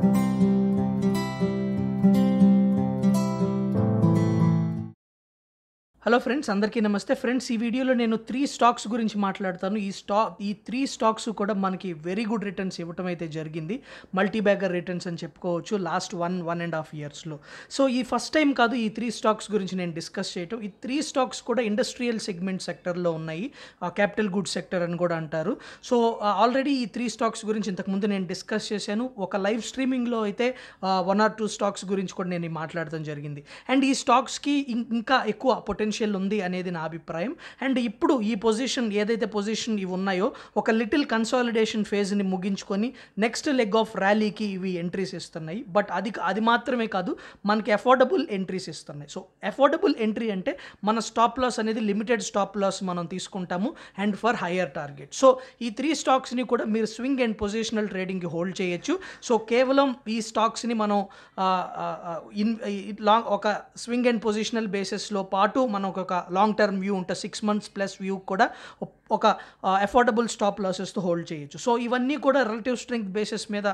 Thank you. Hello friends అందరికీ నమస్తే friends ఈ వీడియోలో నేను త్రీ స్టాక్స్ గురించి మాట్లాడతాను ఈ స్టా ఈ త్రీ స్టాక్స్ కూడా మనకి వెరీ గుడ్ రిటర్న్స్ ఇవ్వటం అయితే జరిగింది మల్టీబ్యాగర్ రిటర్న్స్ అని చెప్పుకోవచ్చు last one one and half ఇయర్స్లో సో ఈ ఫస్ట్ టైం కాదు ఈ త్రీ స్టాక్స్ గురించి నేను డిస్కస్ చేయటం ఈ త్రీ స్టాక్స్ కూడా ఇండస్ట్రియల్ సెగ్మెంట్ సెక్టర్లో ఉన్నాయి క్యాపిటల్ గుడ్ సెక్టర్ అని కూడా అంటారు సో ఆల్రెడీ ఈ త్రీ స్టాక్స్ గురించి ఇంతకుముందు నేను డిస్కస్ చేశాను ఒక లైవ్ స్ట్రీమింగ్లో అయితే వన్ ఆర్ టూ స్టాక్స్ గురించి కూడా నేను మాట్లాడటం జరిగింది అండ్ ఈ స్టాక్స్కి ఇంకా ఎక్కువ పొటెన్షియల్ పొటెన్షియల్ ఉంది అనేది నా అభిప్రాయం అండ్ ఇప్పుడు ఈ పొజిషన్ ఏదైతే పొజిషన్ ఇవి ఉన్నాయో ఒక లిటిల్ కన్సాలిడేషన్ ఫేజ్ని ముగించుకొని నెక్స్ట్ లెగ్ ఆఫ్ ర్యాలీకి ఇవి ఎంట్రీస్ ఇస్తున్నాయి బట్ అది అది మాత్రమే కాదు మనకి అఫోర్డబుల్ ఎంట్రీస్ ఇస్తున్నాయి సో అఫోర్డబుల్ ఎంట్రీ అంటే మన స్టాప్ లాస్ అనేది లిమిటెడ్ స్టాప్ లాస్ మనం తీసుకుంటాము and for higher target so ఈ త్రీ స్టాక్స్ని కూడా మీరు స్వింగ్ అండ్ పొజిషనల్ ట్రేడింగ్కి హోల్డ్ చేయొచ్చు సో కేవలం ఈ స్టాక్స్ని మనం ఇన్ లాంగ్ ఒక స్వింగ్ అండ్ పొజిషనల్ బేసిస్లో పాటు మనం ఒక లాంగ్ టర్మ్ వ్యూ ఉంటుంది సిక్స్ మంత్స్ ప్లస్ వ్యూ కూడా ఒక అఫోర్డబుల్ స్టాప్ లాసెస్తో హోల్డ్ చేయొచ్చు సో ఇవన్నీ కూడా రిలేటివ్ స్ట్రెంగ్త్ బేసిస్ మీద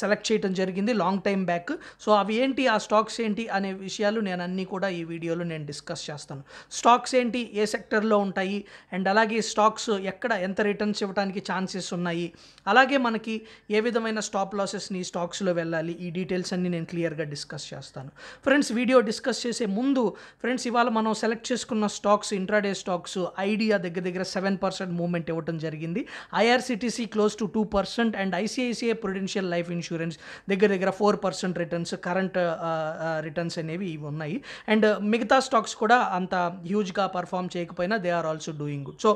సెలెక్ట్ చేయడం జరిగింది లాంగ్ టైం బ్యాక్ సో అవి ఏంటి ఆ స్టాక్స్ ఏంటి అనే విషయాలు నేను అన్నీ కూడా ఈ వీడియోలో నేను డిస్కస్ చేస్తాను స్టాక్స్ ఏంటి ఏ సెక్టర్లో ఉంటాయి అండ్ అలాగే స్టాక్స్ ఎక్కడ ఎంత రిటర్న్స్ ఇవ్వడానికి ఛాన్సెస్ ఉన్నాయి అలాగే మనకి ఏ విధమైన స్టాప్ లాసెస్ని స్టాక్స్లో వెళ్ళాలి ఈ డీటెయిల్స్ అన్నీ నేను క్లియర్గా డిస్కస్ చేస్తాను ఫ్రెండ్స్ వీడియో డిస్కస్ చేసే ముందు ఫ్రెండ్స్ ఇవాళ మనం సెలెక్ట్ చేసుకున్న స్టాక్స్ ఇంట్రాడే స్టాక్స్ ఐడియా దగ్గర దగ్గర సెవెన్ పర్సెంట్ మూవ్మెంట్ ఇవ్వడం జరిగింది IRCTC close to two percent and ICICI prudential life insurance దగ్గర దగ్గర four percent returns current returns అనేవి ఇవి ఉన్నాయి అండ్ uh, మిగతా స్టాక్స్ కూడా అంత హ్యూజ్గా పర్ఫామ్ చేయకపోయినా they are also doing good so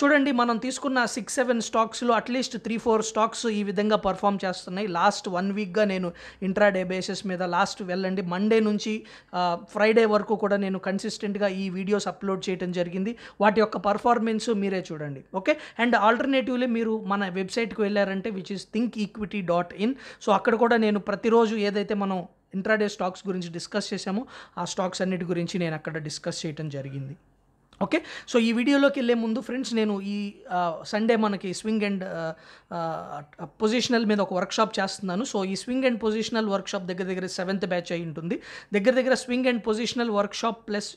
చూడండి మనం తీసుకున్న సిక్స్ సెవెన్ స్టాక్స్లో అట్లీస్ట్ త్రీ ఫోర్ స్టాక్స్ ఈ విధంగా పర్ఫామ్ చేస్తున్నాయి లాస్ట్ వన్ వీక్గా నేను ఇంట్రాడే బేసిస్ మీద లాస్ట్ వెళ్ళండి మండే నుంచి ఫ్రైడే uh, వరకు కూడా నేను కన్సిస్టెంట్గా ఈ వీడియోస్ అప్లోడ్ చేయడం జరిగింది వాటి యొక్క పర్ఫార్మెన్స్ సో మీరే చూడండి ఓకే అండ్ ఆల్టర్నేటివ్లీ మీరు మన వెబ్సైట్కి వెళ్ళారంటే which is think equity dot in so అక్కడ కూడా నేను ప్రతిరోజు ఏదైతే మనం ఇంట్రాడే స్టాక్స్ గురించి డిస్కస్ చేశామో ఆ స్టాక్స్ అన్నిటి గురించి నేను అక్కడ డిస్కస్ చేయడం జరిగింది ఓకే సో ఈ వీడియోలోకి వెళ్ళే ముందు ఫ్రెండ్స్ నేను ఈ సండే మనకి స్వింగ్ అండ్ పొజిషనల్ మీద ఒక వర్క్షాప్ చేస్తున్నాను సో ఈ స్వింగ్ అండ్ పొజిషనల్ వర్క్షాప్ దగ్గర దగ్గర సెవెంత్ బ్యాచ్ అయి ఉంటుంది దగ్గర దగ్గర swing and positional workshop plus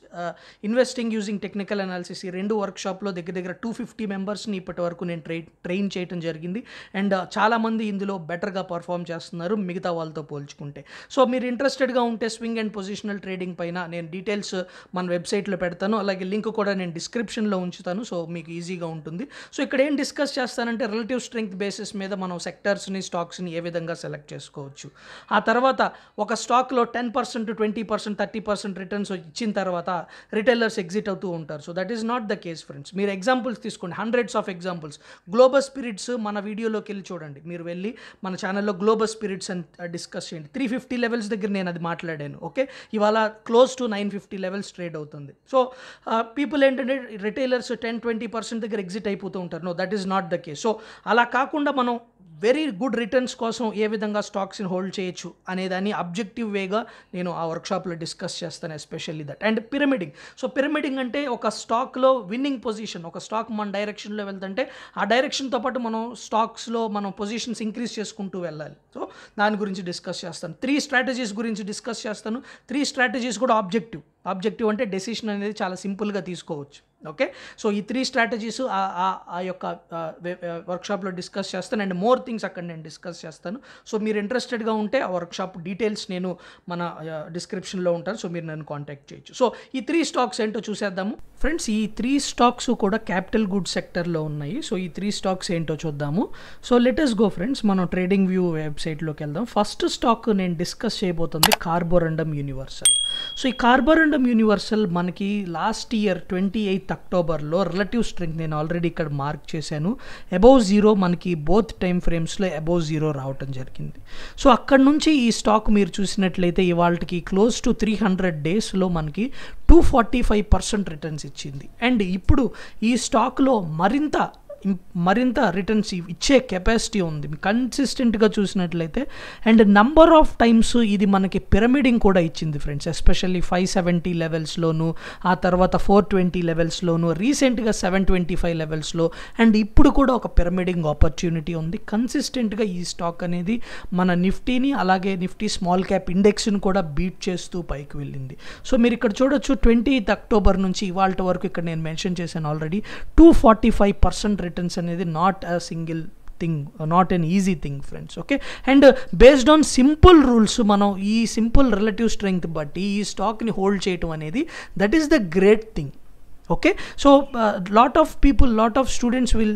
investing using technical analysis ఈ రెండు వర్క్షాప్లో దగ్గర దగ్గర టూ ఫిఫ్టీ మెంబర్స్ని ఇప్పటి వరకు నేను ట్రై ట్రైన్ చేయడం జరిగింది అండ్ చాలామంది ఇందులో బెటర్గా పర్ఫామ్ చేస్తున్నారు మిగతా వాళ్ళతో పోల్చుకుంటే సో మీరు ఇంట్రెస్టెడ్గా ఉంటే స్వింగ్ అండ్ పొజిషనల్ ట్రేడింగ్ పైన నేను డీటెయిల్స్ మన వెబ్సైట్లో పెడతాను అలాగే లింక్ కూడా కూడా నేను డిస్క్రిప్షన్లో ఉంచుతాను సో మీకు ఈజీగా ఉంటుంది సో ఇక్కడ ఏం డిస్కస్ చేస్తానంటే రిలేటివ్ స్ట్రెంగ్త్ బేసిస్ మీద మనం సెక్టర్స్ని స్టాక్స్ని ఏ విధంగా సెలెక్ట్ చేసుకోవచ్చు ఆ తర్వాత ఒక స్టాక్లో ten percent twenty percent thirty percent returns ఇచ్చిన తర్వాత రిటైలర్స్ ఎగ్జిట్ అవుతూ ఉంటారు so that is not the case friends మీరు ఎగ్జాంపుల్స్ తీసుకోండి hundreds of examples global spirits మన వీడియోలోకి వెళ్ళి చూడండి మీరు వెళ్ళి మన ఛానల్లో గ్లోబల్ స్పిరిట్స్ అని డిస్కస్ uh, చేయండి త్రీ ఫిఫ్టీ లెవెల్స్ దగ్గర నేను అది మాట్లాడాను ఓకే ఇవాళ close to nine fifty levels trade అవుతుంది సో పీపుల్ uh, మామూలు ఏంటంటే రిటైలర్స్ టెన్ ట్వంటీ పర్సెంట్ దగ్గర ఎగ్జిట్ అయిపోతూ ఉంటారు no that is not the case so అలా కాకుండా మనం వెరీ గుడ్ రిటర్న్స్ కోసం ఏ విధంగా స్టాక్స్ని హోల్డ్ చేయొచ్చు అనేదాన్ని అబ్జెక్టివ్ వేగా నేను ఆ వర్క్షాప్లో డిస్కస్ చేస్తాను especially that and pyramiding so pyramiding అంటే ఒక స్టాక్లో విన్నింగ్ పొజిషన్ ఒక స్టాక్ మన డైరెక్షన్లో వెళ్తుంటే ఆ డైరెక్షన్తో పాటు మనం స్టాక్స్లో మనం పొజిషన్స్ ఇంక్రీజ్ చేసుకుంటూ వెళ్ళాలి సో దాని గురించి డిస్కస్ చేస్తాను త్రీ స్ట్రాటజీస్ గురించి డిస్కస్ చేస్తాను త్రీ స్ట్రాటజీస్ కూడా ఆబ్జెక్టివ్ ఆబ్జెక్టివ్ అంటే డెసిషన్ అనేది చాలా సింపుల్గా తీసుకోవచ్చు ఓకే సో ఈ త్రీ స్ట్రాటజీస్ ఆ యొక్క వర్క్షాప్లో డిస్కస్ చేస్తాను అండ్ మోర్ థింగ్స్ అక్కడ నేను డిస్కస్ చేస్తాను సో మీరు ఇంట్రెస్టెడ్గా ఉంటే ఆ వర్క్షాప్ డీటెయిల్స్ నేను మన డిస్క్రిప్షన్లో ఉంటాను సో మీరు నన్ను కాంటాక్ట్ చేయొచ్చు సో ఈ త్రీ స్టాక్స్ ఏంటో చూసేద్దాము ఫ్రెండ్స్ ఈ త్రీ స్టాక్స్ కూడా క్యాపిటల్ గుడ్ సెక్టర్లో ఉన్నాయి సో ఈ త్రీ స్టాక్స్ ఏంటో చూద్దాము సో లెటెస్ట్ గో ఫ్రెండ్స్ మనం ట్రేడింగ్ వ్యూ వెబ్సైట్లోకి వెళ్దాం ఫస్ట్ స్టాక్ నేను డిస్కస్ చేయబోతుంది కార్బోరండమ్ యూనివర్సల్ సో ఈ కార్బోరండమ్ యూనివర్సల్ మనకి లాస్ట్ ఇయర్ ట్వంటీ ఎయిత్ అక్టోబర్లో రిలేటివ్ స్ట్రెంగ్త్ నేను ఆల్రెడీ ఇక్కడ మార్క్ చేశాను అబౌవ్ జీరో మనకి బోత్ టైం ఫ్రేమ్స్లో అబౌవ్ జీరో రావటం జరిగింది సో అక్కడ నుంచి ఈ స్టాక్ మీరు చూసినట్లయితే ఇవాళకి క్లోజ్ టు త్రీ హండ్రెడ్ డేస్లో మనకి two forty five percent returns ఇచ్చింది అండ్ ఇప్పుడు ఈ స్టాక్లో మరింత మరింత రిటర్న్స్ ఇచ్చే కెపాసిటీ ఉంది కన్సిస్టెంట్గా చూసినట్లయితే అండ్ నంబర్ ఆఫ్ టైమ్స్ ఇది మనకి పిరమిడింగ్ కూడా ఇచ్చింది ఫ్రెండ్స్ ఎస్పెషల్లీ ఫైవ్ సెవెంటీ లెవెల్స్లోను ఆ తర్వాత ఫోర్ ట్వంటీ లెవెల్స్లోను రీసెంట్గా సెవెన్ ట్వంటీ ఫైవ్ లెవెల్స్లో అండ్ ఇప్పుడు కూడా ఒక పిరమిడింగ్ ఆపర్చునిటీ ఉంది కన్సిస్టెంట్గా ఈ స్టాక్ అనేది మన నిఫ్టీని అలాగే నిఫ్టీ స్మాల్ క్యాప్ ఇండెక్స్ని కూడా బీట్ చేస్తూ పైకి వెళ్ళింది సో మీరు ఇక్కడ చూడొచ్చు ట్వంటీ అక్టోబర్ నుంచి ఇవాళ వరకు ఇక్కడ నేను మెన్షన్ చేశాను already two forty five percent inheritance అనేది not a single thing not an easy thing friends okay and based on simple rules మనం ఈ సింపుల్ రిలేటివ్ స్ట్రెంగ్త్ బట్టి ఈ స్టాక్ని హోల్డ్ చేయటం అనేది that is the great thing okay so lot of people lot of students will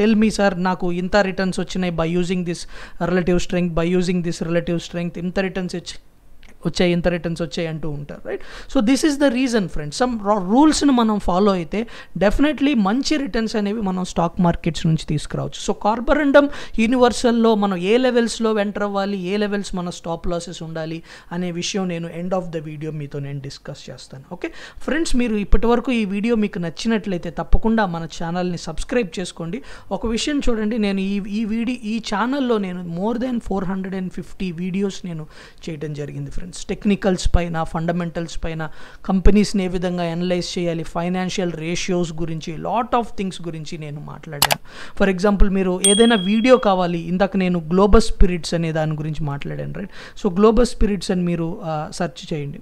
tell me sir నాకు ఇంత returns వచ్చినాయి by using this relative strength by using this relative strength ఇంత returns వచ్చి వచ్చాయి ఇంత రిటర్న్స్ వచ్చాయి అంటూ ఉంటారు right so this is the reason friends some రూల్స్ని మనం ఫాలో అయితే డెఫినెట్లీ మంచి రిటర్న్స్ అనేవి మనం స్టాక్ మార్కెట్స్ నుంచి తీసుకురావచ్చు సో కార్బరండం యూనివర్సల్లో మనం ఏ లెవెల్స్లో వెంటర్ అవ్వాలి ఏ లెవెల్స్ మన స్టాప్ లాసెస్ ఉండాలి అనే విషయం నేను ఎండ్ ఆఫ్ ద వీడియో మీతో నేను డిస్కస్ చేస్తాను ఓకే ఫ్రెండ్స్ మీరు ఇప్పటివరకు ఈ వీడియో మీకు నచ్చినట్లయితే తప్పకుండా మన ఛానల్ని సబ్స్క్రైబ్ చేసుకోండి ఒక విషయం చూడండి నేను ఈ ఈ వీడియో ఈ ఛానల్లో నేను more than four hundred and fifty videos నేను చేయడం జరిగింది ఫ్రెండ్స్ క్వశ్చన్స్ టెక్నికల్స్ పైన ఫండమెంటల్స్ పైన కంపెనీస్ని ఏ విధంగా అనలైజ్ చేయాలి ఫైనాన్షియల్ రేషియోస్ గురించి లాట్ ఆఫ్ థింగ్స్ గురించి నేను మాట్లాడాను ఫర్ ఎగ్జాంపుల్ మీరు ఏదైనా వీడియో కావాలి ఇందాక నేను గ్లోబల్ స్పిరిట్స్ అనే దాని గురించి మాట్లాడాను రైట్ సో గ్లోబల్ స్పిరిట్స్ అని మీరు సెర్చ్ చేయండి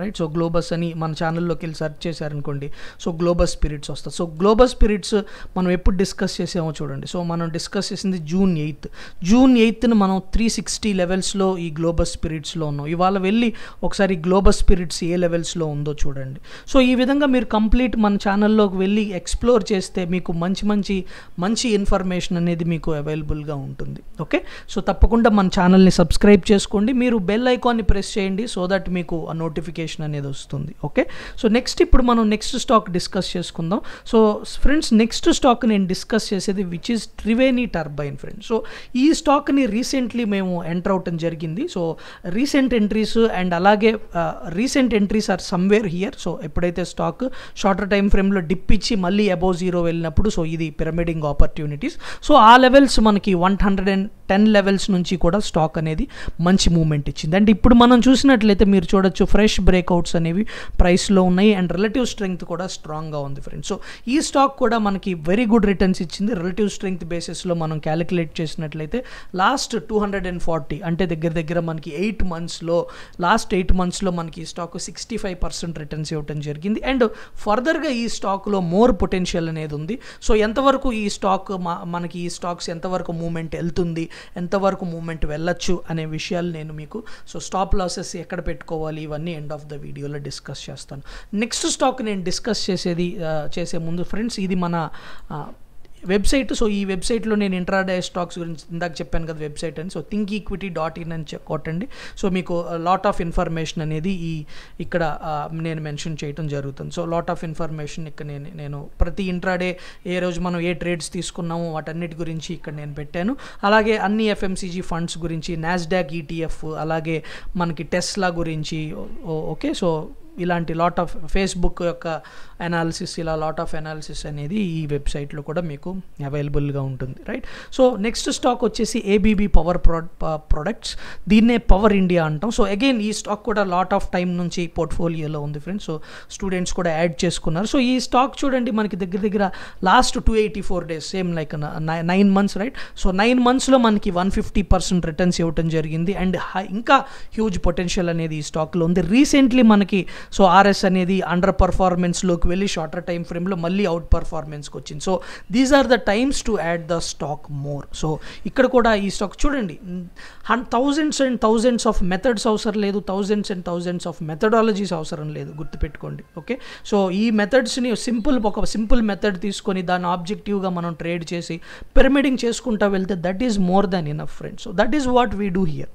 రైట్ సో గ్లోబస్ అని మన ఛానల్లోకి వెళ్ళి సెర్చ్ చేశారనుకోండి సో గ్లోబస్ స్పిరిట్స్ వస్తుంది సో గ్లోబల్ స్పిరిట్స్ మనం ఎప్పుడు డిస్కస్ చేసామో చూడండి సో మనం డిస్కస్ చేసింది జూన్ ఎయిత్ జూన్ ఎయిత్ని మనం త్రీ సిక్స్టీ లెవెల్స్లో ఈ గ్లోబల్ స్పిరిట్స్లో ఉన్నాం ఇవాళ వెళ్ళి ఒకసారి గ్లోబల్ స్పిరిట్స్ ఏ లెవెల్స్లో ఉందో చూడండి సో ఈ విధంగా మీరు కంప్లీట్ మన ఛానల్లోకి వెళ్ళి ఎక్స్ప్లోర్ చేస్తే మీకు మంచి మంచి మంచి ఇన్ఫర్మేషన్ అనేది మీకు అవైలబుల్గా ఉంటుంది ఓకే సో తప్పకుండా మన ఛానల్ని సబ్స్క్రైబ్ చేసుకోండి మీరు బెల్ ఐకాన్ని ప్రెస్ చేయండి సో దట్ మీకు ఆ నోటిఫికేషన్ ఇండికేషన్ అనేది వస్తుంది ఓకే సో నెక్స్ట్ ఇప్పుడు మనం నెక్స్ట్ స్టాక్ డిస్కస్ చేసుకుందాం సో ఫ్రెండ్స్ నెక్స్ట్ స్టాక్ నేను డిస్కస్ చేసేది which is Triveni turbine friends so ఈ స్టాక్ని రీసెంట్లీ మేము ఎంటర్ అవటం జరిగింది సో రీసెంట్ ఎంట్రీస్ అండ్ అలాగే recent entries are somewhere here so ఎప్పుడైతే స్టాక్ షార్టర్ టైం ఫ్రేమ్లో డిప్ ఇచ్చి మళ్ళీ అబౌవ్ జీరో వెళ్ళినప్పుడు సో ఇది పిరమిడింగ్ ఆపర్చునిటీస్ సో ఆ లెవెల్స్ మనకి one hundred and ten levels నుంచి కూడా స్టాక్ అనేది మంచి మూమెంట్ ఇచ్చింది అండ్ ఇప్పుడు మనం చూసినట్లయితే మీరు చూడొచ్చు ఫ్రెష్ బ్రేక్అవుట్స్ అనేవి ప్రైస్లో ఉన్నాయి అండ్ రిలేటివ్ స్ట్రెంగ్త్ కూడా స్ట్రాంగ్గా ఉంది ఫ్రెండ్స్ సో ఈ స్టాక్ కూడా మనకి వెరీ గుడ్ రిటర్న్స్ ఇచ్చింది రిలేటివ్ స్ట్రెంగ్త్ బేసిస్లో మనం క్యాలిక్యులేట్ చేసినట్లయితే last two hundred and forty అంటే దగ్గర దగ్గర మనకి ఎయిట్ మంత్స్లో లాస్ట్ ఎయిట్ మంత్స్లో మనకి ఈ stock sixty five percent returns ఇవ్వటం జరిగింది అండ్ ఫర్దర్గా ఈ స్టాక్లో మోర్ పొటెన్షియల్ అనేది ఉంది సో ఎంతవరకు ఈ స్టాక్ మనకి ఈ స్టాక్స్ ఎంతవరకు మూమెంట్ వెళ్తుంది ఎంతవరకు మూమెంట్ వెళ్ళొచ్చు అనే విషయాలు నేను మీకు సో స్టాప్ లాసెస్ ఎక్కడ పెట్టుకోవాలి ఇవన్నీ ఎండ్ ఆఫ్ ఆఫ్ ద వీడియోలో డిస్కస్ చేస్తాను నెక్స్ట్ స్టాక్ నేను డిస్కస్ చేసేది చేసే ముందు ఫ్రెండ్స్ ఇది మన వెబ్సైట్ సో ఈ వెబ్సైట్లో నేను ఇంట్రాడే స్టాక్స్ గురించి ఇందాక చెప్పాను కదా వెబ్సైట్ అని so think equity dot in అని కొట్టండి సో మీకు లాట్ ఆఫ్ ఇన్ఫర్మేషన్ అనేది ఈ ఇక్కడ uh, నేను మెన్షన్ చేయడం జరుగుతుంది సో లాట్ ఆఫ్ ఇన్ఫర్మేషన్ ఇక్కడ నేను నేను ప్రతి ఇంట్రాడే ఏ రోజు మనం ఏ ట్రేడ్స్ తీసుకున్నాము వాటన్నిటి గురించి ఇక్కడ నేను పెట్టాను అలాగే అన్ని ఎఫ్ఎంసీజీ ఫండ్స్ గురించి నాస్డాక్ ఈటీఎఫ్ e అలాగే మనకి టెస్లా గురించి ఓకే సో ఇలాంటి లాట్ ఆఫ్ ఫేస్బుక్ యొక్క అనాలిసిస్ ఇలా లాట్ ఆఫ్ అనాలిసిస్ అనేది ఈ వెబ్సైట్లో కూడా మీకు అవైలబుల్గా ఉంటుంది రైట్ సో నెక్స్ట్ స్టాక్ వచ్చేసి ఏబీబీ పవర్ ప్రొడక్ట్స్ దీన్నే పవర్ ఇండియా అంటాం సో అగైన్ ఈ స్టాక్ కూడా లాట్ ఆఫ్ టైం నుంచి పోర్ట్ఫోలియోలో ఉంది ఫ్రెండ్స్ సో స్టూడెంట్స్ కూడా యాడ్ చేసుకున్నారు సో ఈ స్టాక్ చూడండి మనకి దగ్గర దగ్గర last two eighty four days same like nine months right so nine మంత్స్లో మనకి వన్ ఫిఫ్టీ పర్సెంట్ రిటర్న్స్ ఇవ్వటం జరిగింది అండ్ ఇంకా హ్యూజ్ పొటెన్షియల్ అనేది ఈ స్టాక్లో ఉంది రీసెంట్లీ మనకి సో ఆర్ఎస్ అనేది అండర్ పర్ఫార్మెన్స్లోకి వెళ్ళి షార్టర్ టైం ఫ్రేమ్లో మళ్ళీ అవుట్ పర్ఫార్మెన్స్కి వచ్చింది so these are the times to add the stock more so ఇక్కడ కూడా ఈ స్టాక్ చూడండి thousands and thousands of methods అవసరం లేదు thousands and thousands of methodologies అవసరం లేదు గుర్తుపెట్టుకోండి ఓకే సో ఈ మెథడ్స్ని సింపుల్ ఒక సింపుల్ మెథడ్ తీసుకొని దాని ఆబ్జెక్టివ్గా మనం ట్రేడ్ చేసి పిరమిడింగ్ చేసుకుంటా వెళ్తే that is more than in friends so that is what we do here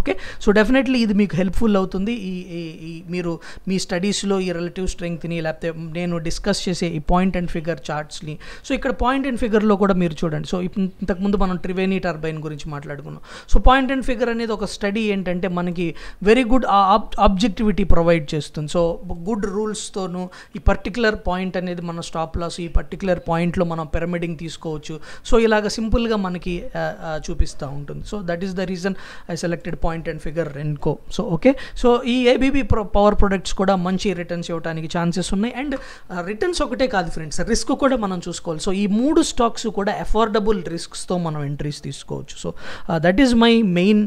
okay so definitely ఇది మీకు హెల్ప్ఫుల్ అవుతుంది ఈ మీరు మీ స్టడీస్లో ఈ రిలేటివ్ స్ట్రెంగ్త్ని లేకపోతే నేను డిస్కస్ చేసే ఈ పాయింట్ అండ్ ఫిగర్ చార్ట్స్ని సో ఇక్కడ పాయింట్ అండ్ ఫిగర్లో కూడా మీరు చూడండి సో ఇంతకుముందు మనం త్రివేణి టర్బైన్ గురించి మాట్లాడుకున్నాం సో పాయింట్ అండ్ ఫిగర్ అనేది ఒక స్టడీ ఏంటంటే మనకి వెరీ గుడ్ ఆబ్జెక్టివిటీ ప్రొవైడ్ చేస్తుంది సో గుడ్ రూల్స్తోనూ ఈ పర్టికులర్ పాయింట్ అనేది మన స్టాప్ లాస్ ఈ పర్టికులర్ పాయింట్లో మనం పిరమిడింగ్ తీసుకోవచ్చు సో ఇలాగ సింపుల్గా మనకి చూపిస్తూ ఉంటుంది so that is the reason I selected point and figure renko so okay so ఈ ఏబీబీ పవర్ ప్రొడక్ట్స్ కూడా మంచి రిటర్న్స్ ఇవ్వడానికి ఛాన్సెస్ ఉన్నాయి అండ్ రిటర్న్స్ uh, ఒకటే కాదు ఫ్రెండ్స్ రిస్క్ కూడా మనం చూసుకోవాలి సో ఈ మూడు స్టాక్స్ కూడా అఫోర్డబుల్ రిస్క్స్తో మనం ఎంట్రీస్ తీసుకోవచ్చు so that is my main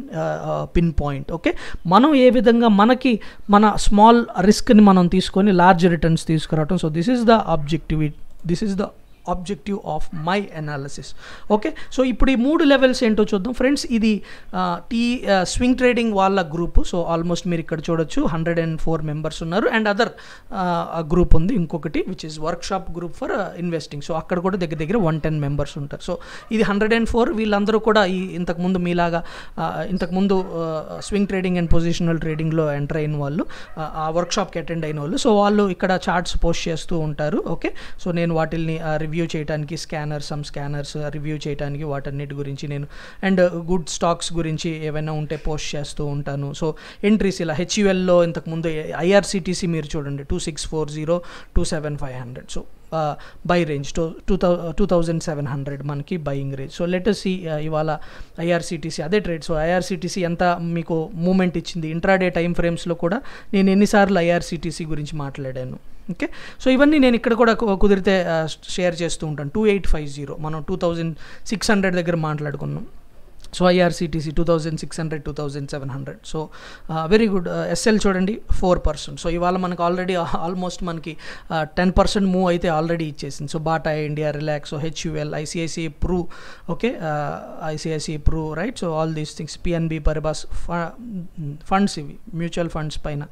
pin point okay మనం ఏ విధంగా మనకి మన స్మాల్ రిస్క్ని మనం తీసుకొని లార్జ్ రిటర్న్స్ తీసుకురావటం so this is the objective this is the objective of my analysis okay so ఇప్పుడు ఈ మూడు లెవెల్స్ ఏంటో చూద్దాం ఫ్రెండ్స్ ఇది టీ స్వింగ్ ట్రేడింగ్ వాళ్ళ గ్రూప్ సో ఆల్మోస్ట్ మీరు ఇక్కడ చూడొచ్చు హండ్రెడ్ అండ్ ఫోర్ మెంబర్స్ ఉన్నారు అండ్ అదర్ గ్రూప్ ఉంది ఇంకొకటి which is work shop group for investing so అక్కడ కూడా దగ్గర దగ్గర వన్ టెన్ మెంబర్స్ ఉంటారు సో ఇది హండ్రెడ్ అండ్ ఫోర్ వీళ్ళందరూ కూడా ఈ ఇంతకుముందు మీలాగా ఇంతకుముందు స్వింగ్ ట్రేడింగ్ అండ్ పొజిషనల్ ట్రేడింగ్లో ఎంటర్ అయిన వాళ్ళు ఆ వర్క్షాప్కి అటెండ్ అయిన వాళ్ళు సో వాళ్ళు ఇక్కడ చార్ట్స్ పోస్ట్ చేస్తూ ఉంటారు ఓకే సో నేను వాటిల్ని రివ్యూ రివ్యూ చేయడానికి స్కానర్ సమ్ స్కానర్స్ రివ్యూ చేయడానికి వాటన్నిటి గురించి నేను అండ్ గుడ్ స్టాక్స్ గురించి ఏవైనా ఉంటే పోస్ట్ చేస్తూ ఉంటాను సో ఎంట్రీస్ ఇలా హెచ్యుఎల్లో ఇంతకుముందు ఐఆర్సిటీసీ మీరు చూడండి two six four zero two seven five hundred so buy range two two thou two thousand seven hundred మనకి buying range so let see ఇవాళ ఐఆర్సీటీసీ అదే ట్రేడ్ సో ఐఆర్సీటీసీ ఎంత మీకు మూమెంట్ ఇచ్చింది ఇంట్రాడే టైం ఫ్రేమ్స్లో కూడా నేను ఎన్నిసార్లు ఐఆర్సీటీసీ గురించి మాట్లాడాను ఓకే సో ఇవన్నీ నేను ఇక్కడ కూడా కుదిరితే షేర్ చేస్తూ ఉంటాను టూ ఎయిట్ ఫైవ్ జీరో మనం టూ థౌజండ్ సిక్స్ హండ్రెడ్ దగ్గర మాట్లాడుకున్నాం so IRCTC two thousand six hundred two thousand seven hundred so very good SL చూడండి ఫోర్ పర్సెంట్ సో ఇవాళ మనకు ఆల్రెడీ ఆల్మోస్ట్ uh, మనకి టెన్ పర్సెంట్ మూవ్ అయితే already ఇచ్చేసింది so Bata India relax so HUL ICICI pru okay ICICI pru right so all these things PNB Paribas funds ఇవి mutual funds పైన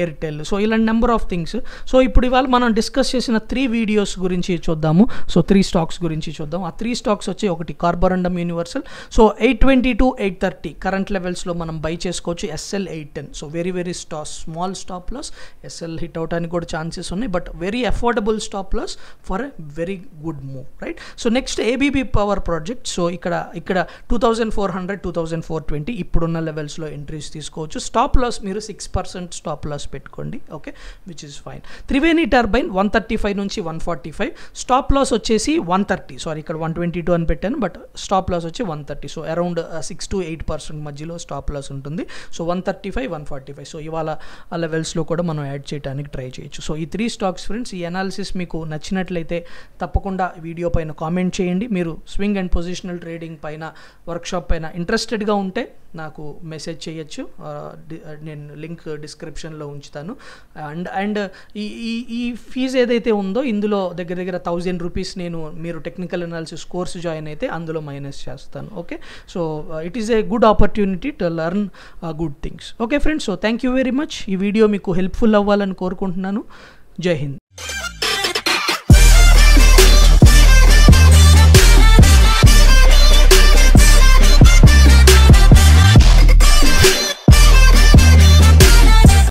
Airtel so ఇలాంటి number of things so ఇప్పుడు ఇవాళ మనం discuss చేసిన three videos గురించి చూద్దాము సో త్రీ స్టాక్స్ గురించి చూద్దాం ఆ త్రీ స్టాక్స్ వచ్చి ఒకటి Carborundum Universal so eight twenty to eight thirty current లెవెల్స్లో మనం బై చేసుకోవచ్చు SL eight ten so very very స్టా small stop loss SL hit అవడానికి కూడా ఛాన్సెస్ ఉన్నాయి but very affordable stop loss for a very good move right so next ABB power project so ఇక్కడ ఇక్కడ two thousand four hundred two thousand four twenty ఇప్పుడున్న లెవెల్స్లో entries తీసుకోవచ్చు stop loss మీరు six percent stop loss పెట్టుకోండి okay which is fine Triveni turbine one thirty five నుంచి one forty five stop loss వచ్చేసి one thirty sorry ఇక్కడ one twenty two అని పెట్టాను బట్ స్టాప్ లాస్ వచ్చి one thirty so around around six to eight percent మధ్యలో stop loss ఉంటుంది so one thirty five one forty five so ఇవాళ ఆ లెవెల్స్లో కూడా మనం యాడ్ చేయడానికి ట్రై చేయొచ్చు సో ఈ త్రీ స్టాక్స్ ఫ్రెండ్స్ ఈ అనాలిసిస్ మీకు నచ్చినట్లయితే తప్పకుండా వీడియో పైన కామెంట్ చేయండి మీరు స్వింగ్ అండ్ పొజిషనల్ ట్రేడింగ్ పైన వర్క్షాప్ పైన ఇంట్రెస్టెడ్గా ఉంటే నాకు మెసేజ్ చేయొచ్చు నేను లింక్ డిస్క్రిప్షన్లో ఉంచుతాను అండ్ అండ్ ఈ ఈ ఫీజు ఏదైతే ఉందో ఇందులో దగ్గర దగ్గర థౌజండ్ రూపీస్ నేను మీరు టెక్నికల్ అనాలిసిస్ కోర్స్ జాయిన్ అయితే అందులో మైనస్ చేస్తాను okay so so it is a good opportunity to learn good things okay friends so thank you very much ఈ వీడియో మీకు హెల్ప్ఫుల్ అవ్వాలని కోరుకుంటున్నాను జై హింద్